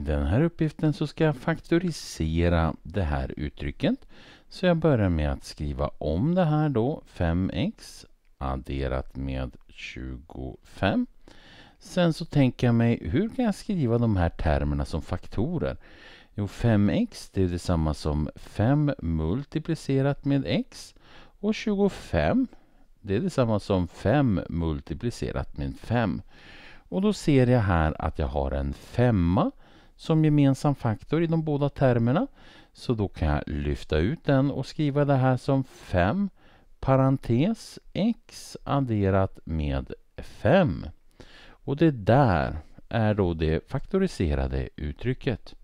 I den här uppgiften så ska jag faktorisera det här uttrycket. Så jag börjar med att skriva om det här då, 5x adderat med 25. Sen så tänker jag mig, hur kan jag skriva de här termerna som faktorer? Jo, 5x det är detsamma som 5 multiplicerat med x. Och 25 det är detsamma som 5 multiplicerat med 5. Och då ser jag här att jag har en femma som gemensam faktor i de båda termerna. Så då kan jag lyfta ut den och skriva det här som 5 parentes x adderat med 5. Och det där är då det faktoriserade uttrycket.